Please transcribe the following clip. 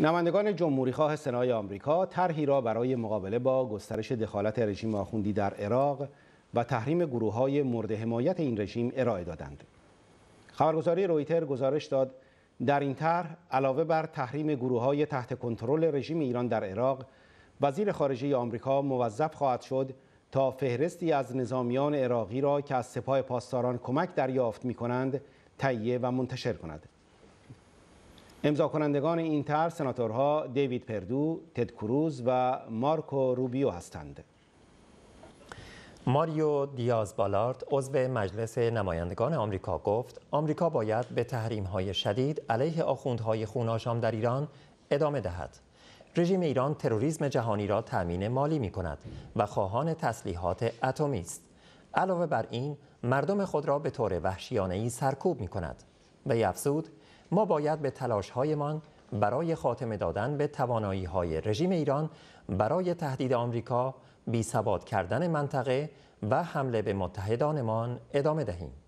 نمایندگان خواه سنای آمریکا طرحی را برای مقابله با گسترش دخالت رژیم آخوندی در عراق و تحریم گروه های مورد حمایت این رژیم ارائه دادند. خبرگزاری رویتر گزارش داد در این طرح علاوه بر تحریم گروه های تحت کنترل رژیم ایران در عراق وزیر خارجه آمریکا موظف خواهد شد تا فهرستی از نظامیان عراقی را که از سپاه پاسداران کمک دریافت می تهیه و منتشر کند. امضا کنندگان این طرح سناتورها دیوید پردو، تد کروز و مارکو روبیو هستند. ماریو دیاز بالارد عضو مجلس نمایندگان آمریکا گفت آمریکا باید به تحریم‌های شدید علیه آخوندهای خوناشام در ایران ادامه دهد. رژیم ایران تروریسم جهانی را تامین مالی می و خواهان تسلیحات اتمی است. علاوه بر این مردم خود را به طور وحشیانه ای سرکوب می کند. به افزود ما باید به هایمان برای خاتمه دادن به های رژیم ایران برای تهدید آمریکا، ثبات کردن منطقه و حمله به متحدانمان ادامه دهیم.